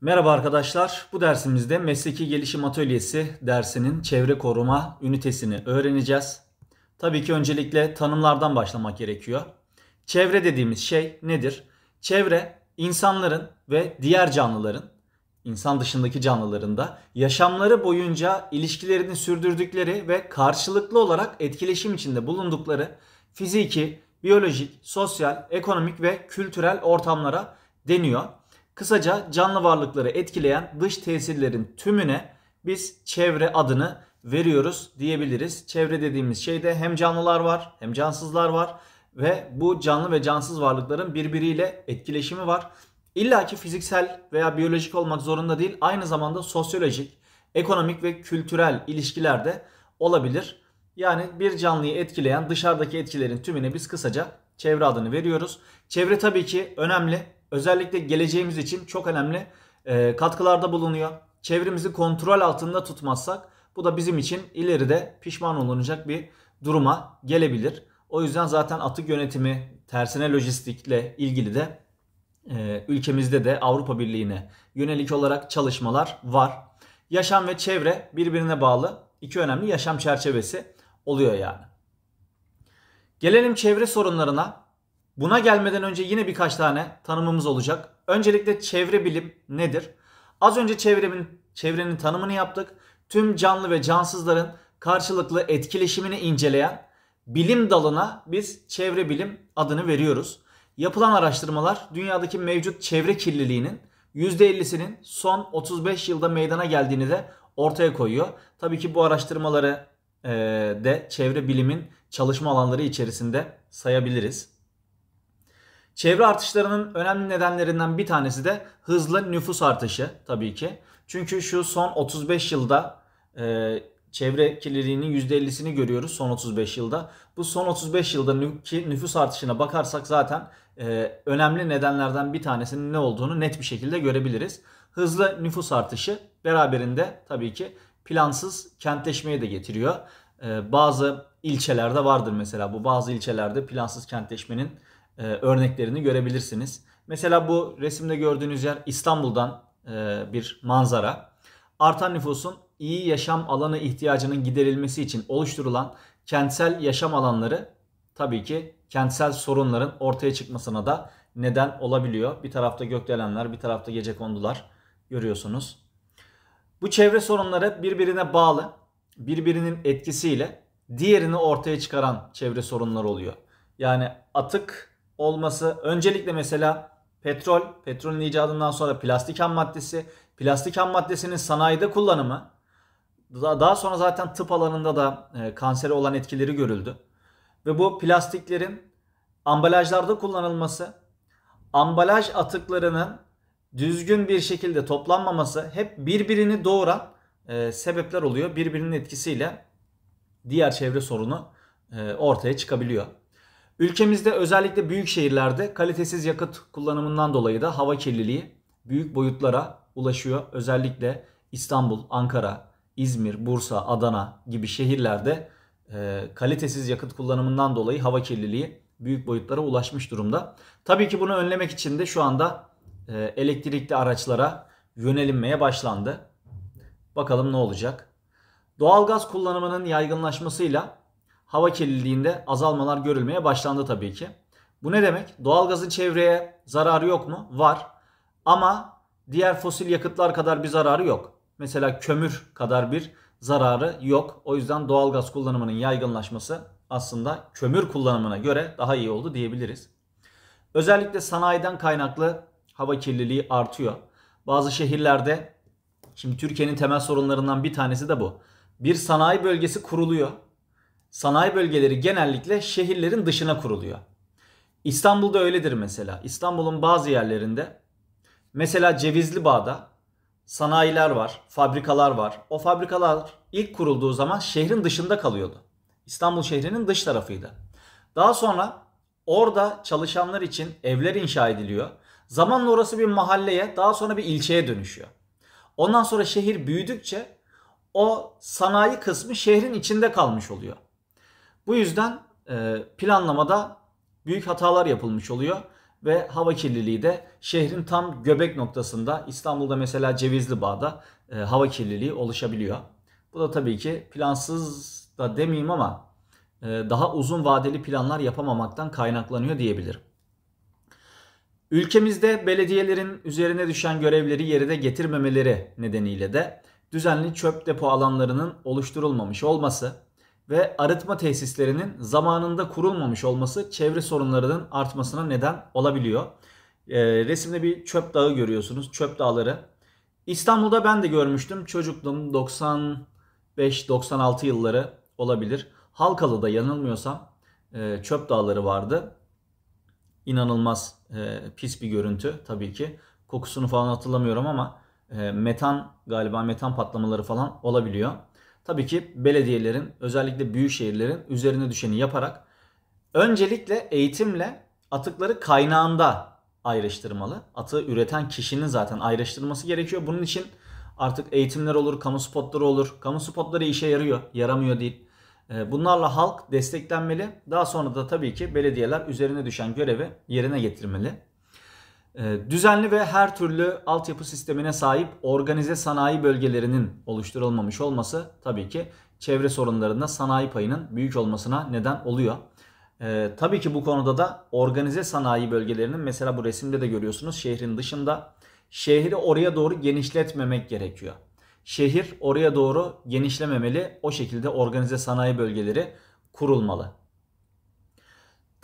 Merhaba arkadaşlar. Bu dersimizde mesleki gelişim atölyesi dersinin çevre koruma ünitesini öğreneceğiz. Tabii ki öncelikle tanımlardan başlamak gerekiyor. Çevre dediğimiz şey nedir? Çevre insanların ve diğer canlıların insan dışındaki canlıların da yaşamları boyunca ilişkilerini sürdürdükleri ve karşılıklı olarak etkileşim içinde bulundukları fiziki, biyolojik, sosyal, ekonomik ve kültürel ortamlara deniyor. Kısaca canlı varlıkları etkileyen dış tesirlerin tümüne biz çevre adını veriyoruz diyebiliriz. Çevre dediğimiz şeyde hem canlılar var hem cansızlar var ve bu canlı ve cansız varlıkların birbiriyle etkileşimi var. İlla ki fiziksel veya biyolojik olmak zorunda değil aynı zamanda sosyolojik, ekonomik ve kültürel ilişkiler de olabilir. Yani bir canlıyı etkileyen dışarıdaki etkilerin tümüne biz kısaca çevre adını veriyoruz. Çevre tabii ki önemli özellikle geleceğimiz için çok önemli e, katkılarda bulunuyor. Çevremizi kontrol altında tutmazsak bu da bizim için ileride pişman olunacak bir duruma gelebilir. O yüzden zaten atık yönetimi tersine lojistikle ilgili de e, ülkemizde de Avrupa Birliği'ne yönelik olarak çalışmalar var. Yaşam ve çevre birbirine bağlı iki önemli yaşam çerçevesi oluyor yani. Gelelim çevre sorunlarına. Buna gelmeden önce yine birkaç tane tanımımız olacak. Öncelikle çevre bilim nedir? Az önce çevrenin, çevrenin tanımını yaptık. Tüm canlı ve cansızların karşılıklı etkileşimini inceleyen bilim dalına biz çevre bilim adını veriyoruz. Yapılan araştırmalar dünyadaki mevcut çevre kirliliğinin %50'sinin son 35 yılda meydana geldiğini de ortaya koyuyor. Tabii ki bu araştırmaları de çevre bilimin çalışma alanları içerisinde sayabiliriz. Çevre artışlarının önemli nedenlerinden bir tanesi de hızlı nüfus artışı tabii ki. Çünkü şu son 35 yılda e, çevre kirliliğinin %50'sini görüyoruz son 35 yılda. Bu son 35 yılda nüfus artışına bakarsak zaten e, önemli nedenlerden bir tanesinin ne olduğunu net bir şekilde görebiliriz. Hızlı nüfus artışı beraberinde tabii ki plansız kentleşmeyi de getiriyor. E, bazı ilçelerde vardır mesela bu bazı ilçelerde plansız kentleşmenin e, örneklerini görebilirsiniz. Mesela bu resimde gördüğünüz yer İstanbul'dan e, bir manzara. Artan nüfusun iyi yaşam alanı ihtiyacının giderilmesi için oluşturulan kentsel yaşam alanları tabii ki kentsel sorunların ortaya çıkmasına da neden olabiliyor. Bir tarafta gökdelenler, bir tarafta gece kondular görüyorsunuz. Bu çevre sorunları birbirine bağlı, birbirinin etkisiyle diğerini ortaya çıkaran çevre sorunları oluyor. Yani atık olması. Öncelikle mesela petrol, petrolün icadından sonra plastik ham maddesi, plastik ham maddesinin sanayide kullanımı, daha sonra zaten tıp alanında da e, kansere olan etkileri görüldü. Ve bu plastiklerin ambalajlarda kullanılması, ambalaj atıklarının düzgün bir şekilde toplanmaması hep birbirini doğuran e, sebepler oluyor. Birbirinin etkisiyle diğer çevre sorunu e, ortaya çıkabiliyor. Ülkemizde özellikle büyük şehirlerde kalitesiz yakıt kullanımından dolayı da hava kirliliği büyük boyutlara ulaşıyor. Özellikle İstanbul, Ankara, İzmir, Bursa, Adana gibi şehirlerde e, kalitesiz yakıt kullanımından dolayı hava kirliliği büyük boyutlara ulaşmış durumda. Tabii ki bunu önlemek için de şu anda e, elektrikli araçlara yönelinmeye başlandı. Bakalım ne olacak? Doğalgaz kullanımının yaygınlaşmasıyla hava kirliliğinde azalmalar görülmeye başlandı tabii ki. Bu ne demek? Doğalgazın çevreye zararı yok mu? Var. Ama diğer fosil yakıtlar kadar bir zararı yok. Mesela kömür kadar bir zararı yok. O yüzden doğalgaz kullanımının yaygınlaşması aslında kömür kullanımına göre daha iyi oldu diyebiliriz. Özellikle sanayiden kaynaklı hava kirliliği artıyor. Bazı şehirlerde şimdi Türkiye'nin temel sorunlarından bir tanesi de bu. Bir sanayi bölgesi kuruluyor sanayi bölgeleri genellikle şehirlerin dışına kuruluyor. İstanbul'da öyledir mesela. İstanbul'un bazı yerlerinde mesela Cevizli Bağ'da sanayiler var, fabrikalar var. O fabrikalar ilk kurulduğu zaman şehrin dışında kalıyordu. İstanbul şehrinin dış tarafıydı. Daha sonra orada çalışanlar için evler inşa ediliyor. Zamanla orası bir mahalleye, daha sonra bir ilçeye dönüşüyor. Ondan sonra şehir büyüdükçe o sanayi kısmı şehrin içinde kalmış oluyor. Bu yüzden e, planlamada büyük hatalar yapılmış oluyor ve hava kirliliği de şehrin tam göbek noktasında İstanbul'da mesela Cevizli Bağ'da e, hava kirliliği oluşabiliyor. Bu da tabii ki plansız da demeyeyim ama e, daha uzun vadeli planlar yapamamaktan kaynaklanıyor diyebilirim. Ülkemizde belediyelerin üzerine düşen görevleri yerine getirmemeleri nedeniyle de düzenli çöp depo alanlarının oluşturulmamış olması ve arıtma tesislerinin zamanında kurulmamış olması çevre sorunlarının artmasına neden olabiliyor. E, resimde bir çöp dağı görüyorsunuz. Çöp dağları. İstanbul'da ben de görmüştüm. Çocukluğum 95-96 yılları olabilir. Halkalı'da yanılmıyorsam e, çöp dağları vardı. İnanılmaz e, pis bir görüntü tabii ki. Kokusunu falan hatırlamıyorum ama e, metan galiba metan patlamaları falan olabiliyor tabii ki belediyelerin özellikle büyük şehirlerin üzerine düşeni yaparak öncelikle eğitimle atıkları kaynağında ayrıştırmalı. Atığı üreten kişinin zaten ayrıştırması gerekiyor. Bunun için artık eğitimler olur, kamu spotları olur. Kamu spotları işe yarıyor, yaramıyor değil. Ee, bunlarla halk desteklenmeli. Daha sonra da tabii ki belediyeler üzerine düşen görevi yerine getirmeli. Ee, düzenli ve her türlü altyapı sistemine sahip organize sanayi bölgelerinin oluşturulmamış olması tabii ki çevre sorunlarında sanayi payının büyük olmasına neden oluyor. Ee, tabii ki bu konuda da organize sanayi bölgelerinin mesela bu resimde de görüyorsunuz şehrin dışında şehri oraya doğru genişletmemek gerekiyor. Şehir oraya doğru genişlememeli o şekilde organize sanayi bölgeleri kurulmalı.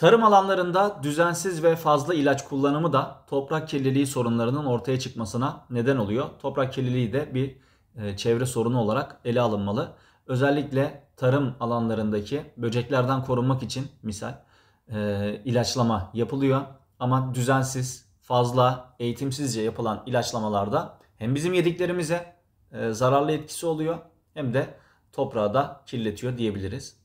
Tarım alanlarında düzensiz ve fazla ilaç kullanımı da toprak kirliliği sorunlarının ortaya çıkmasına neden oluyor. Toprak kirliliği de bir e, çevre sorunu olarak ele alınmalı. Özellikle tarım alanlarındaki böceklerden korunmak için misal e, ilaçlama yapılıyor. Ama düzensiz, fazla, eğitimsizce yapılan ilaçlamalarda hem bizim yediklerimize e, zararlı etkisi oluyor hem de toprağı da kirletiyor diyebiliriz.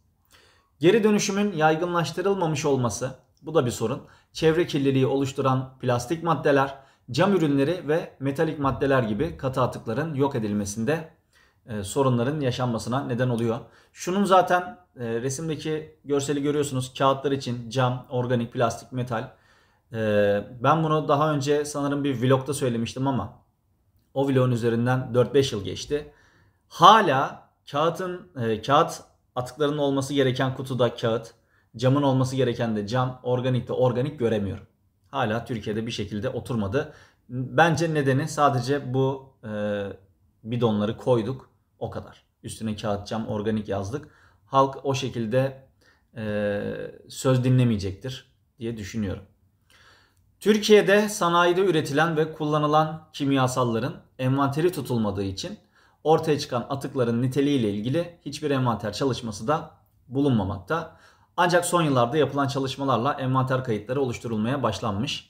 Geri dönüşümün yaygınlaştırılmamış olması, bu da bir sorun. Çevre kirliliği oluşturan plastik maddeler, cam ürünleri ve metalik maddeler gibi katı atıkların yok edilmesinde e, sorunların yaşanmasına neden oluyor. Şunun zaten e, resimdeki görseli görüyorsunuz. Kağıtlar için cam, organik, plastik, metal. E, ben bunu daha önce sanırım bir vlogda söylemiştim ama o vlogun üzerinden 4-5 yıl geçti. Hala kağıtın e, kağıt Atıkların olması gereken kutuda kağıt, camın olması gereken de cam, organik de organik göremiyorum. Hala Türkiye'de bir şekilde oturmadı. Bence nedeni sadece bu e, bidonları koyduk o kadar. Üstüne kağıt cam organik yazdık. Halk o şekilde e, söz dinlemeyecektir diye düşünüyorum. Türkiye'de sanayide üretilen ve kullanılan kimyasalların envanteri tutulmadığı için ortaya çıkan atıkların niteliğiyle ilgili hiçbir envanter çalışması da bulunmamakta. Ancak son yıllarda yapılan çalışmalarla envanter kayıtları oluşturulmaya başlanmış.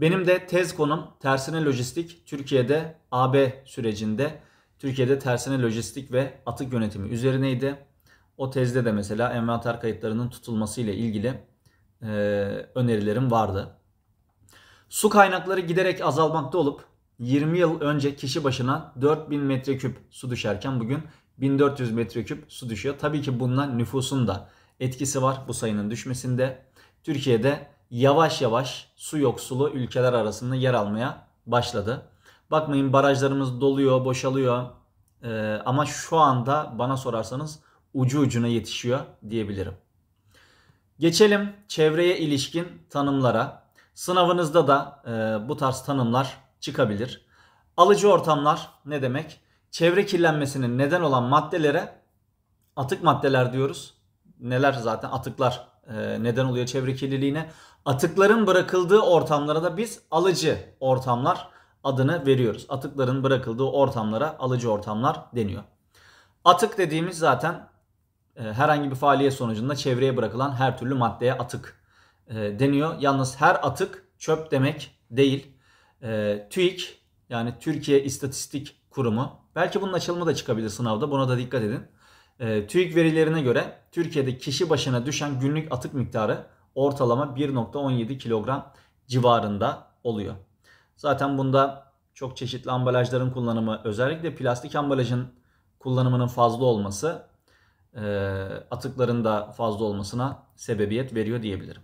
Benim de tez konum tersine lojistik Türkiye'de AB sürecinde Türkiye'de tersine lojistik ve atık yönetimi üzerineydi. O tezde de mesela envanter kayıtlarının tutulması ile ilgili e, önerilerim vardı. Su kaynakları giderek azalmakta olup 20 yıl önce kişi başına 4000 metreküp su düşerken bugün 1400 metreküp su düşüyor. Tabii ki bundan nüfusun da etkisi var bu sayının düşmesinde. Türkiye'de yavaş yavaş su yoksulu ülkeler arasında yer almaya başladı. Bakmayın barajlarımız doluyor, boşalıyor. Ee, ama şu anda bana sorarsanız ucu ucuna yetişiyor diyebilirim. Geçelim çevreye ilişkin tanımlara. Sınavınızda da e, bu tarz tanımlar çıkabilir. Alıcı ortamlar ne demek? Çevre kirlenmesinin neden olan maddelere atık maddeler diyoruz. Neler zaten atıklar e, neden oluyor çevre kirliliğine. Atıkların bırakıldığı ortamlara da biz alıcı ortamlar adını veriyoruz. Atıkların bırakıldığı ortamlara alıcı ortamlar deniyor. Atık dediğimiz zaten e, herhangi bir faaliyet sonucunda çevreye bırakılan her türlü maddeye atık e, deniyor. Yalnız her atık çöp demek değil e, TÜİK yani Türkiye İstatistik Kurumu belki bunun açılımı da çıkabilir sınavda buna da dikkat edin. E, TÜİK verilerine göre Türkiye'de kişi başına düşen günlük atık miktarı ortalama 1.17 kilogram civarında oluyor. Zaten bunda çok çeşitli ambalajların kullanımı özellikle plastik ambalajın kullanımının fazla olması e, atıkların da fazla olmasına sebebiyet veriyor diyebilirim.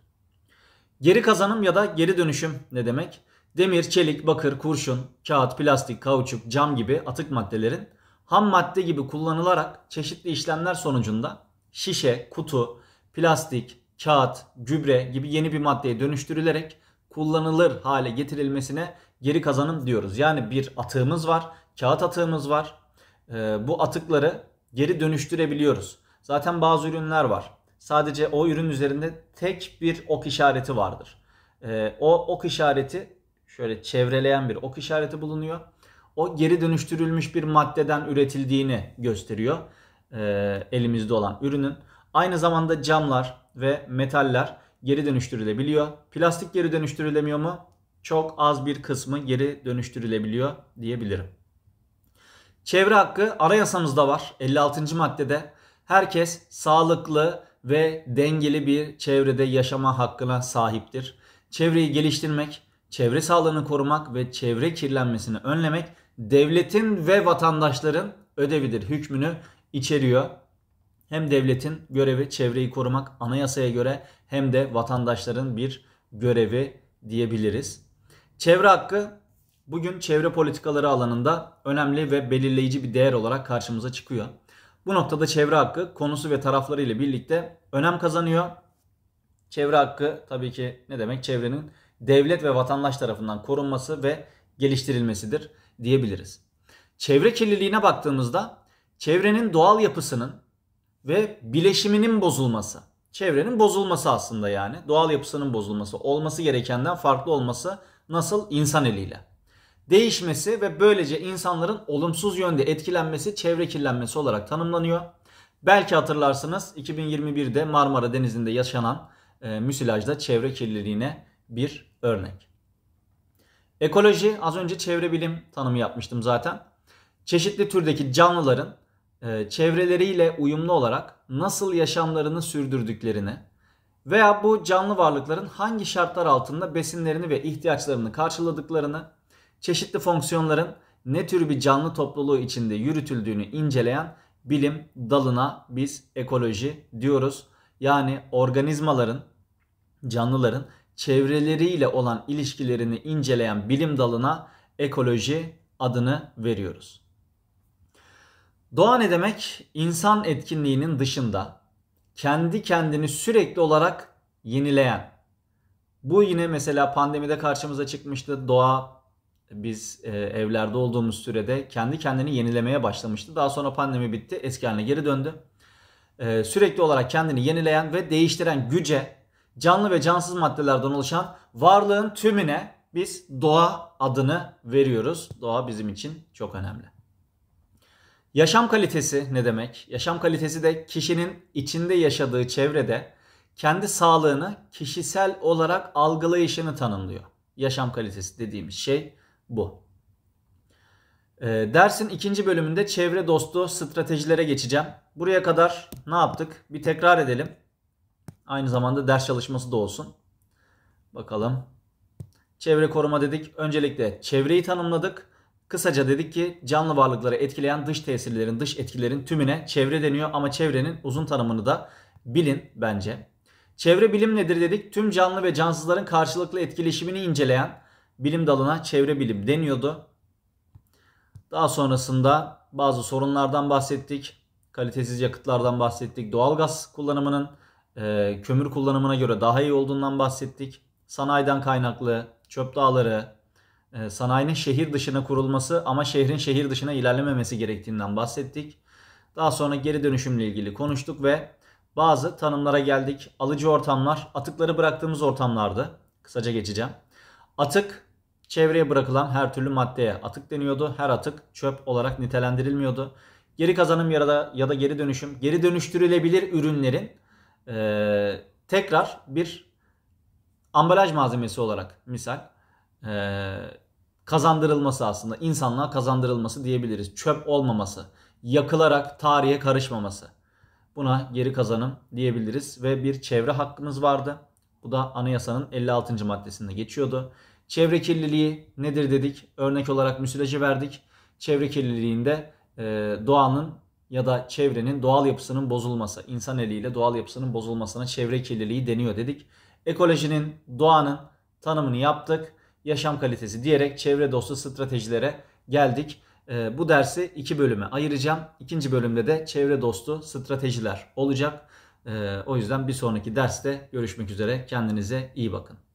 Geri kazanım ya da geri dönüşüm ne demek? Demir, çelik, bakır, kurşun, kağıt, plastik, kauçuk, cam gibi atık maddelerin ham madde gibi kullanılarak çeşitli işlemler sonucunda şişe, kutu, plastik, kağıt, gübre gibi yeni bir maddeye dönüştürülerek kullanılır hale getirilmesine geri kazanım diyoruz. Yani bir atığımız var, kağıt atığımız var. Ee, bu atıkları geri dönüştürebiliyoruz. Zaten bazı ürünler var. Sadece o ürün üzerinde tek bir ok işareti vardır. Ee, o ok işareti şöyle çevreleyen bir ok işareti bulunuyor. O geri dönüştürülmüş bir maddeden üretildiğini gösteriyor e, elimizde olan ürünün. Aynı zamanda camlar ve metaller geri dönüştürülebiliyor. Plastik geri dönüştürülemiyor mu? Çok az bir kısmı geri dönüştürülebiliyor diyebilirim. Çevre hakkı anayasamızda var 56. maddede. Herkes sağlıklı ve dengeli bir çevrede yaşama hakkına sahiptir. Çevreyi geliştirmek çevre sağlığını korumak ve çevre kirlenmesini önlemek devletin ve vatandaşların ödevidir hükmünü içeriyor. Hem devletin görevi çevreyi korumak anayasaya göre hem de vatandaşların bir görevi diyebiliriz. Çevre hakkı bugün çevre politikaları alanında önemli ve belirleyici bir değer olarak karşımıza çıkıyor. Bu noktada çevre hakkı konusu ve tarafları ile birlikte önem kazanıyor. Çevre hakkı tabii ki ne demek? Çevrenin devlet ve vatandaş tarafından korunması ve geliştirilmesidir diyebiliriz. Çevre kirliliğine baktığımızda çevrenin doğal yapısının ve bileşiminin bozulması. Çevrenin bozulması aslında yani doğal yapısının bozulması, olması gerekenden farklı olması nasıl insan eliyle. Değişmesi ve böylece insanların olumsuz yönde etkilenmesi çevre kirlenmesi olarak tanımlanıyor. Belki hatırlarsınız 2021'de Marmara Denizi'nde yaşanan e, müsilajda çevre kirliliğine bir örnek. Ekoloji az önce çevre bilim tanımı yapmıştım zaten. Çeşitli türdeki canlıların e, çevreleriyle uyumlu olarak nasıl yaşamlarını sürdürdüklerini veya bu canlı varlıkların hangi şartlar altında besinlerini ve ihtiyaçlarını karşıladıklarını, çeşitli fonksiyonların ne tür bir canlı topluluğu içinde yürütüldüğünü inceleyen bilim dalına biz ekoloji diyoruz. Yani organizmaların, canlıların çevreleriyle olan ilişkilerini inceleyen bilim dalına ekoloji adını veriyoruz. Doğa ne demek? İnsan etkinliğinin dışında kendi kendini sürekli olarak yenileyen. Bu yine mesela pandemide karşımıza çıkmıştı. Doğa biz e, evlerde olduğumuz sürede kendi kendini yenilemeye başlamıştı. Daha sonra pandemi bitti. Eski haline geri döndü. E, sürekli olarak kendini yenileyen ve değiştiren güce canlı ve cansız maddelerden oluşan varlığın tümüne biz doğa adını veriyoruz. Doğa bizim için çok önemli. Yaşam kalitesi ne demek? Yaşam kalitesi de kişinin içinde yaşadığı çevrede kendi sağlığını kişisel olarak algılayışını tanımlıyor. Yaşam kalitesi dediğimiz şey bu. E, dersin ikinci bölümünde çevre dostu stratejilere geçeceğim. Buraya kadar ne yaptık? Bir tekrar edelim. Aynı zamanda ders çalışması da olsun. Bakalım. Çevre koruma dedik. Öncelikle çevreyi tanımladık. Kısaca dedik ki canlı varlıkları etkileyen dış tesirlerin, dış etkilerin tümüne çevre deniyor ama çevrenin uzun tanımını da bilin bence. Çevre bilim nedir dedik? Tüm canlı ve cansızların karşılıklı etkileşimini inceleyen bilim dalına çevre bilim deniyordu. Daha sonrasında bazı sorunlardan bahsettik. Kalitesiz yakıtlardan bahsettik. Doğalgaz kullanımının e, kömür kullanımına göre daha iyi olduğundan bahsettik. Sanayiden kaynaklı çöp dağları, e, sanayinin şehir dışına kurulması ama şehrin şehir dışına ilerlememesi gerektiğinden bahsettik. Daha sonra geri dönüşümle ilgili konuştuk ve bazı tanımlara geldik. Alıcı ortamlar, atıkları bıraktığımız ortamlardı. Kısaca geçeceğim. Atık, çevreye bırakılan her türlü maddeye atık deniyordu. Her atık çöp olarak nitelendirilmiyordu. Geri kazanım ya da, ya da geri dönüşüm, geri dönüştürülebilir ürünlerin e, tekrar bir ambalaj malzemesi olarak misal e, kazandırılması aslında insanlığa kazandırılması diyebiliriz. Çöp olmaması, yakılarak tarihe karışmaması. Buna geri kazanım diyebiliriz ve bir çevre hakkımız vardı. Bu da anayasanın 56. maddesinde geçiyordu. Çevre kirliliği nedir dedik? Örnek olarak müsilajı verdik. Çevre kirliliğinde ee, doğanın ya da çevrenin doğal yapısının bozulması, insan eliyle doğal yapısının bozulmasına çevre kirliliği deniyor dedik. Ekolojinin, doğanın tanımını yaptık. Yaşam kalitesi diyerek çevre dostu stratejilere geldik. Ee, bu dersi iki bölüme ayıracağım. İkinci bölümde de çevre dostu stratejiler olacak. Ee, o yüzden bir sonraki derste görüşmek üzere. Kendinize iyi bakın.